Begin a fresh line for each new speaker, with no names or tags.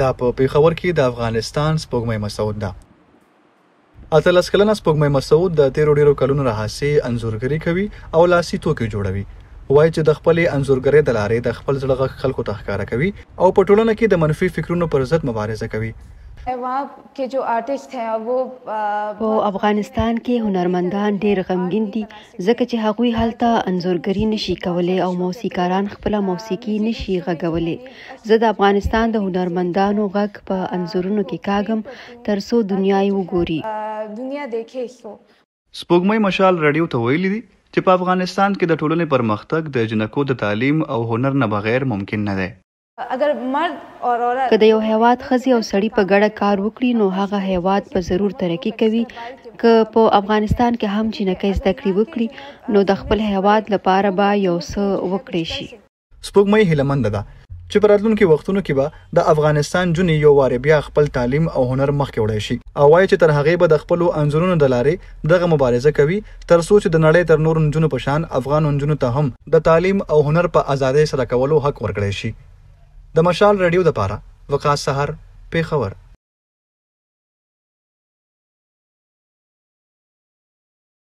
دا په پیښور کې د افغانستان سپوږمۍ مسعود ده اتلس کلنه سپوږمۍ مسعود د تیرو ډیرو کلونو راهسې انځورګري کوي او لاسي توکي جوړوي وایي چې د خپلې انځورګرۍ د لارې د خپل زړه خلکو ته ښکاره کوي او په ټولنه کې د منفي فکرونو پر ضد مبارزه کوي
وहाँ کې جو آرټست ہیں وہ په افغانستان کې هنرمندان ډېر غمګین دي ځکه چې هغوی هلته انځورګری نشي کولای او موسیقاران خپل موسیقي نشي غږولی زه د افغانستان د هنرمندانو غږ په انځورونو کې کاغم تر څو دنیا یې وګوري دنیا دیکھے
سپوږمۍ مشال رادیو ته ویلي دي چې په افغانستان کې د ټولنې پرمختګ د جنکو د تعلیم او هنر نه بغیر ممکن نه دی
اگر مرد اور عورت که د یو هیواد خزي او سړی په ګډه کار وکړي نو هغه هیواد په ضرور ترقی کوي که په افغانستان کې هم جنکۍ زده کړې وکړي نو د خپل هیواد لپاره به یو څه وکړي شي
سپوږمۍ هلمند ده چې په راتلونکو وختونو کې به د افغانستان جونې یو وار بیا خپل تعلیم او هنر مخکې وړي شي او وایي چې تر هغه به د خپل انزورونو د لارې دغه مبارزه کوي تر سوچ د نړۍ تر نور نجونو په شان افغان نجونو ته هم د تعلیم او هنر په ازادۍ سره کولو حق ورکړي شي د مشال رادیو د پاره وقاص سحر پیښور